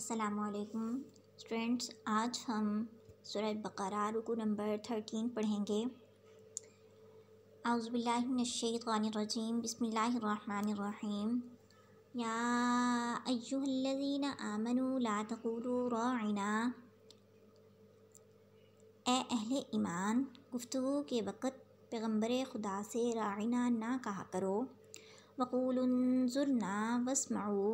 असलकुम स्टूडेंट्स आज हम सूरह बकरार रुकू नंबर थर्टीन पढ़ेंगे आउज़बिल्लाशैतरजीम बसमीम या अयुहल्लिन आमनु ला तकूलू रोना ए ईमान गुफ्तु के वक़्त पैगम्बर खुदा से राइना ना कहा करो वक़ूल जुरना वसमाऊ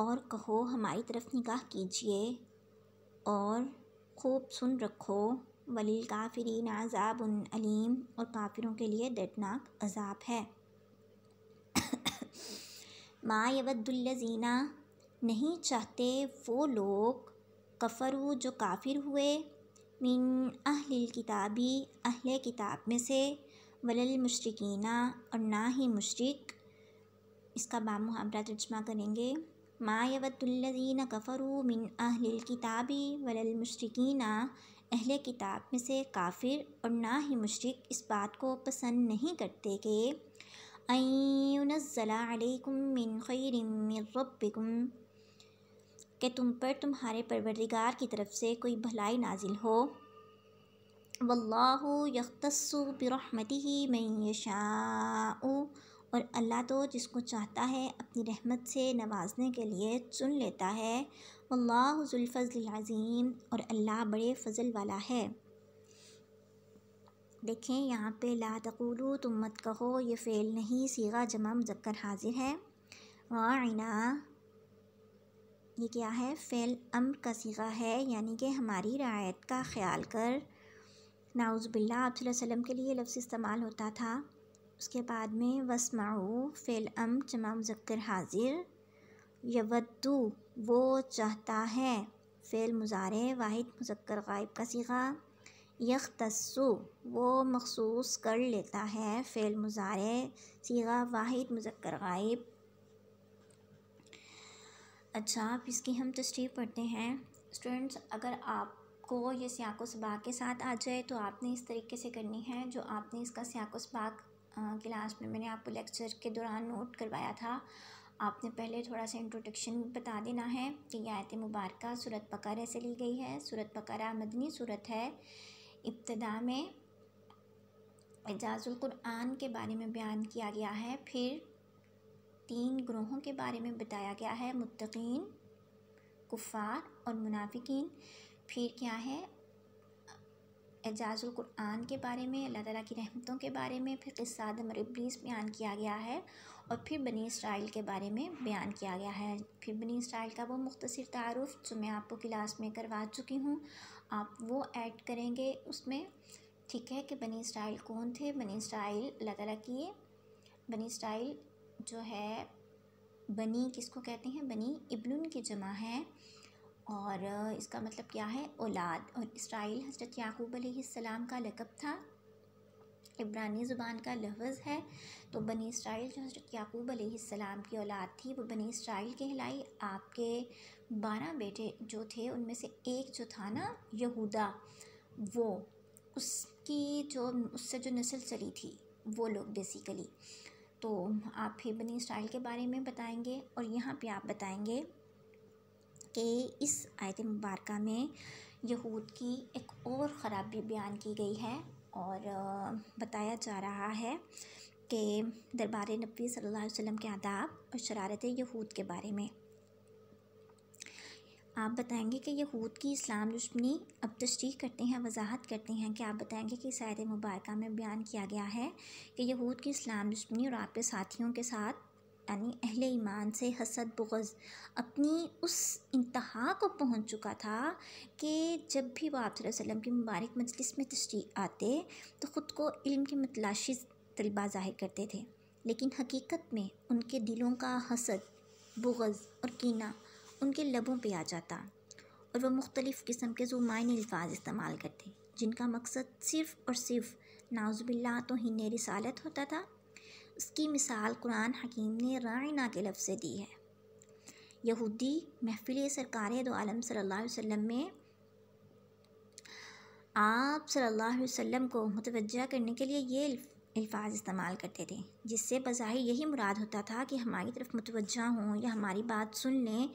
और कहो हमारी तरफ निगाह कीजिए और खूब सुन रखो वलील काफिरीन अजाब अलीम और काफिरों के लिए दर्दनाक अजाब है माँ यवदुल्लजीना नहीं चाहते वो लोग कफ़रू जो काफिर हुए मीन अहल किताबी अहल किताब में से वलल मुशरकिना और ना ही मुशरक इसका बामुहाबरा तर्जमा करेंगे मा यवतुल्लज़ीन कफ़रू मिन अहल किताबी वलल अहल किताब में से काफिर और ना ही मुशरक इस बात को पसंद नहीं करते कि कि तुम पर तुम्हारे परवरदिगार की तरफ से कोई भलाई नाजिल हो वल्लाह यख्तस्सु बिरहमती मैं यशाऊ और अल्लाह तो जिसको चाहता है अपनी रहमत से नवाजने के लिए चुन लेता है अल्लाहफ़ज़लाज़ीम और अल्लाह बड़े फजल वाला है देखें यहाँ पे ला तकुलू तुम मत कहो ये फ़ेल नहीं सीगा जमा मुजक्कर हाजिर है वाइना ये क्या है फ़ेल अम्र का सीगा है यानी कि हमारी रायत का ख्याल कर नाउज़बिल्ला आप वसम के लिए लफ्ज़ इस्तेमाल होता था उसके बाद में वसमाऊ फ़िल अम जमा मुजक्र हाजिर यवद्दू वो चाहता है फ़ैल मुजारे वाहिद मुजक्र गायब का सीगा यख्तस्सु वो मखसूस कर लेता है फ़ेल मुजारे सीगा वाहिद मुजक्र गायब अच्छा आप इसकी हम तस्वीर पढ़ते हैं स्टूडेंट्स अगर आप को ये स्याको सबाक के साथ आ जाए तो आपने इस तरीके से करनी है जो आपने इसका स्याको सबाक क्लास में मैंने आपको लेक्चर के दौरान नोट करवाया था आपने पहले थोड़ा सा इंट्रोडक्शन बता देना है कि यह आयत मुबारक सूरत बकरा से ली गई है सूरत बकरा मदनी सूरत है इब्तदा में एजाज़ुलकुरान के बारे में बयान किया गया है फिर तीन ग्रोहों के बारे में बताया गया है मुतकीन कुफ़ार और मुनाफिकीन फिर क्या है एजाज़ुल क़ुरान के बारे में अल्लाह ताला की रहमतों के बारे में फिर किस्साद मरबलीस बयान किया गया है और फिर बनी इसराइल के बारे में बयान किया गया है फिर बनी इसराइल का वो मुख्तर तारफ़ जो मैं आपको क्लास में करवा चुकी हूँ आप वो ऐड करेंगे उसमें ठीक है कि बनी इसराइल कौन थे बनी इसराइल अल्लाह ताला की बनी इसराइल जो है बनी किसको कहते हैं बनी इबन की जमा है और इसका मतलब क्या है औलाद और इसराइल हजरत याकूब अलैहिस्सलाम का लकब था इब्रानी ज़ुबान का लफ्ज़ है तो बनी इसराइल जो हजरत याकूब अलैहिस्सलाम की औलाद थी वो बनी इसराइल कहलाई आपके बारह बेटे जो थे उनमें से एक जो था ना यहूदा वो उसकी जो उससे जो नस्ल चली थी वो लोग बेसिकली तो आप फिर बनी इसराइल के बारे में बताएंगे और यहाँ पे आप बताएंगे के इस आयत मुबारक में यहूद की एक और ख़राबी बयान की गई है और बताया जा रहा है कि दरबार नबी सल्लल्लाहु अलैहि वसल्लम के आदाब और शरारत यहूद के बारे में आप बताएंगे कि यहूद की इस्लाम दुश्मनी अब तशरी करते हैं वजाहत करते हैं कि आप बताएंगे कि इस मुबारक में बयान किया गया है कि यहूद की इस्लाम दुश्मनी और आपके साथियों के साथ यानी अहल ईमान से हसद बुगज़ अपनी उस इंतहा को पहुंच चुका था कि जब भी वह आप की मुबारक मजलिस में तशरी आते तो ख़ुद को इल्म की मतलाशी तलबा ज़ाहिर करते थे लेकिन हकीकत में उनके दिलों का हसद बुगज़ और कीना उनके लबों पे आ जाता और वह मुख्तलिफ़ किस्म के जुमाइन अल्फाज इस्तेमाल करते जिनका मकसद सिर्फ़ और सिर्फ नाजुबिल्ला तो ही रिसालत होता था इसकी मिसाल कुरान हकीम ने रायना के लफ्ज़ से दी है यहूदी महफिल सरकार दोम सल्ला वम में आप सल्ला वम को मुतवजह करने के लिए ये अल्फाज इस्तेमाल करते थे जिससे बज़ाहिर यही मुराद होता था कि हमारी तरफ मुतवजह हों या हमारी बात सुन लें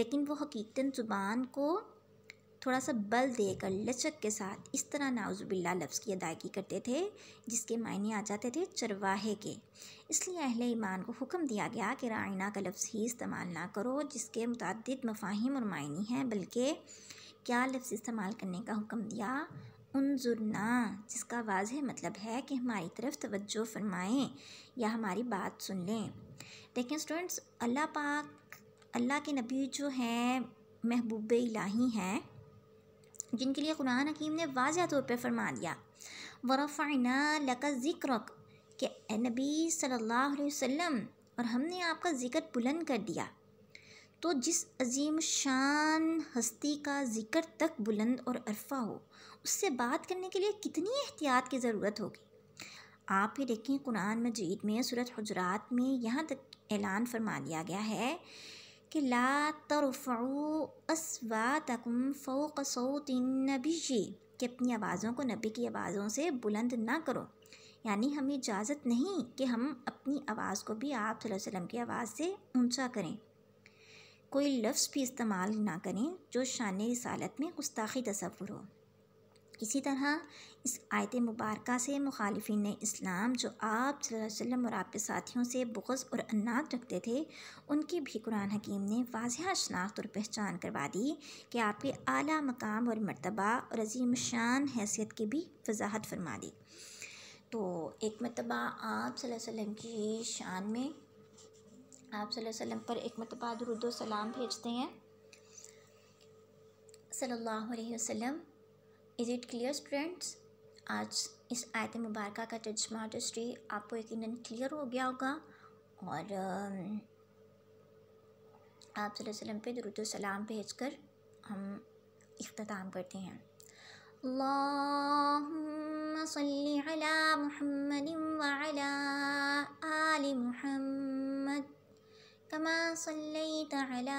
लेकिन वो हकीकता ज़ुबान को थोड़ा सा बल देकर लचक के साथ इस तरह नाउज़ुबिल्ला लफ्ज़ की अदायगी करते थे जिसके मायने आ जाते थे चरवाहे के इसलिए अहल ईमान को हुक्म दिया गया कि रायना का लफ्ज़ ही इस्तेमाल ना करो जिसके मुतद मफाहिम और मायने हैं बल्कि क्या लफ्ज़ इस्तेमाल करने का हुक्म दिया उनजुरना जिसका वाज मतलब है कि हमारी तरफ तवज्जो फरमाएँ या हमारी बात सुन लें देखें स्टूडेंट्स अल्लाह पाक अल्लाह के नबी जो हैं महबूब इलाही हैं जिनके लिए कुरान हकीम ने वाज तौर पर फरमा दिया वरफ़ाइना लका ज़िक्रक के नबी सल्लल्लाहु अलैहि वसल्लम और हमने आपका ज़िक्र बुलंद कर दिया तो जिस अजीम शान हस्ती का ज़िक्र तक बुलंद और अरफा हो उससे बात करने के लिए कितनी एहतियात की ज़रूरत होगी आप ये देखें कुरान मजीद में सूरत हजरात में यहाँ तक ऐलान फरमा दिया गया है कि ला तरफ़ू असवा तकम फ़ोक सौत नबी कि अपनी आवाज़ों को नबी की आवाज़ों से बुलंद ना करो यानी हमें इजाज़त नहीं कि हम अपनी आवाज़ को भी आप वसल्लम की आवाज़ से ऊंचा करें कोई लफ्ज़ भी इस्तेमाल ना करें जो शान रसालत में गुस्ताखी तस्वुर हो इसी तरह इस आयत मुबारक से ने इस्लाम जो आप और आपके साथियों से बुगज़ और अन्नात रखते थे उनकी भी कुरान हकीम ने वाजह शनाख्त और पहचान करवा दी कि आपके आला मकाम और मरतबा और अजीम शान हैसियत की भी वजाहत फरमा दी तो एक मरतबा आप वसम की शान में आप वसम पर एक मरतबा दरुद भेजते हैं सल्लल्लाहु अलैहि वसल्लम इज़ इट क्लियर स्टूडेंट्स आज इस आयत मुबारक का तर्जमा हिस्ट्री आपको यकीन क्लियर हो गया होगा और आप सल्लम पे दरुद सलाम भेज कर हम इख्ताम करते हैं अल्लाह महमद आल كما صليت على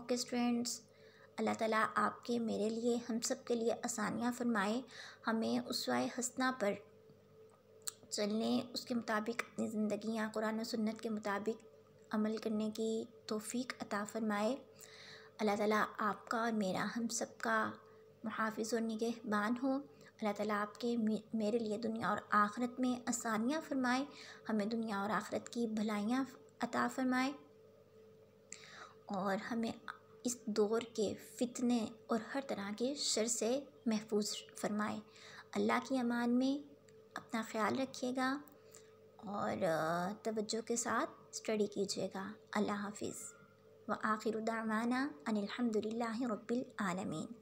ओके स्टूडेंट्स अल्लाह ताला आपके मेरे लिए हम सब के लिए आसानियाँ फरमाए हमें उसवाए हसना पर चलने उसके मुताबिक अपनी ज़िंदियाँ कुरान और सुन्नत के मुताबिक अमल करने की तोफ़ी अता फरमाए अल्लाह ताला आपका और मेरा हम सब का मुहाफ़ और निगहबान हो अल्लाह ताला आपके मेरे लिए दुनिया और आखरत में आसानियाँ फरमाए हमें दुनिया और आखरत की भलाइयाँ अता फरमाए और हमें इस दौर के फितने और हर तरह के शर से महफूज फरमाए अल्लाह की अमान में अपना ख्याल रखिएगा और तवज्जो के साथ स्टडी कीजिएगा अल्लाह हाफिज़ व आखिर उदाना अनिलहमदिल्ला रबालमीन